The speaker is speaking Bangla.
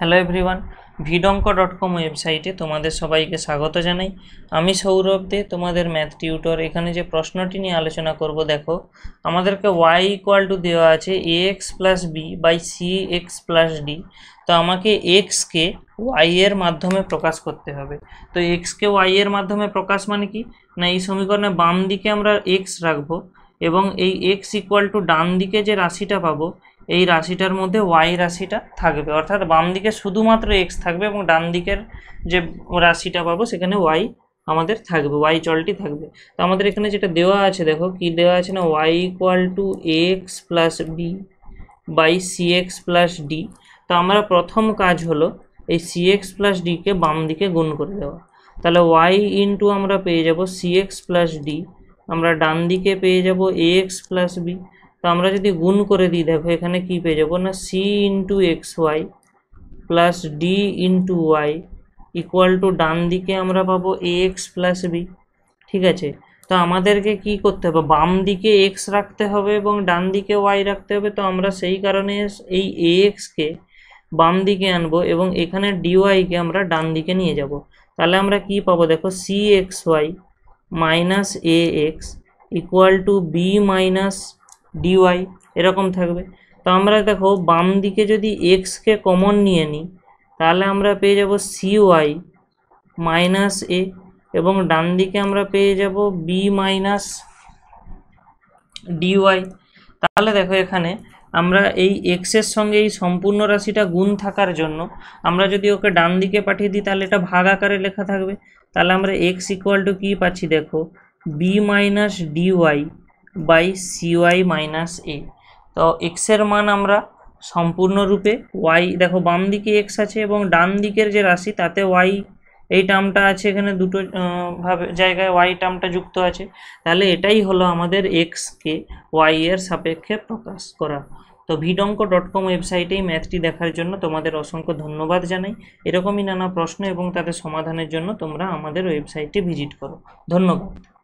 হ্যালো এভরিওয়ান ভিডঙ্ক ডট কম ওয়েবসাইটে তোমাদের সবাইকে স্বাগত জানাই আমি সৌরভ দে তোমাদের ম্যাথ টিউটর এখানে যে প্রশ্নটি নিয়ে আলোচনা করব দেখো আমাদেরকে ওয়াই ইকুয়াল টু দেওয়া আছে A X plus B by C X plus D তো আমাকে এক্সকে ওয়াই এর মাধ্যমে প্রকাশ করতে হবে তো এক্সকে ওয়াই এর মাধ্যমে প্রকাশ মানে কি না এই সমীকরণে বাম দিকে আমরা এক্স রাখবো এবং এই এক্স ইকুয়াল টু ডান দিকে যে রাশিটা পাবো এই রাশিটার মধ্যে ওয়াই রাশিটা থাকবে অর্থাৎ বাম দিকে শুধুমাত্র এক্স থাকবে এবং ডান দিকের যে রাশিটা পাবো সেখানে ওয়াই আমাদের থাকবে ওয়াই চলটি থাকবে তো আমাদের এখানে যেটা দেওয়া আছে দেখো কি দেওয়া আছে না Y equal to X plus B by C X plus D তো আমরা প্রথম কাজ হলো এই সি এক্স প্লাস ডিকে বাম দিকে গুণ করে দেওয়া তাহলে ওয়াই ইন্টু আমরা পেয়ে যাব সি এক্স প্লাস ডি আমরা ডান দিকে পেয়ে যাব এ এক্স প্লাস বি তো আমরা যদি গুণ করে দিই দেখো এখানে কি পেয়ে যাবো না C into X Y plus D into Y equal to ডান দিকে আমরা পাবো এ এক্স প্লাস বি ঠিক আছে তো আমাদেরকে কি করতে হবে বাম দিকে এক্স রাখতে হবে এবং ডান দিকে ওয়াই রাখতে হবে তো আমরা সেই কারণে এই এ এক্সকে বাম দিকে আনবো এবং এখানে ডিওয়াইকে আমরা ডান দিকে নিয়ে যাব তাহলে আমরা কি পাবো দেখো C X Y minus A X equal to B minus D Y এরকম থাকবে তো আমরা দেখো বাম দিকে যদি এক্সকে কমন নিয়ে নিই তাহলে আমরা পেয়ে যাব সিওয়াই মাইনাস এ এবং ডান দিকে আমরা পেয়ে যাব বি মাইনাস ডিওয়াই তাহলে দেখো এখানে আমরা এই এক্সের সঙ্গে এই সম্পূর্ণ রাশিটা গুণ থাকার জন্য আমরা যদি ওকে ডান দিকে পাঠিয়ে দিই তাহলে এটা ভাগ আকারে লেখা থাকবে তাহলে আমরা এক্স ইকুয়াল টু কী পাচ্ছি দেখো B minus D Y by C Y minus A তো এক্সের মান আমরা সম্পূর্ণরূপে ওয়াই দেখো বাম দিকে এক্স আছে এবং ডান দিকের যে রাশি তাতে ওয়াই এই টার্মটা আছে এখানে দুটো ভাবে জায়গায় ওয়াই টার্মটা যুক্ত আছে তাহলে এটাই হলো আমাদের এক্সকে ওয়াই এর সাপেক্ষে প্রকাশ করা তো ভিডঙ্ক ডট কম ওয়েবসাইটেই ম্যাথটি দেখার জন্য তোমাদের অসংখ্য ধন্যবাদ জানাই এরকমই নানা প্রশ্ন এবং তাদের সমাধানের জন্য তোমরা আমাদের ওয়েবসাইটে ভিজিট করো ধন্যবাদ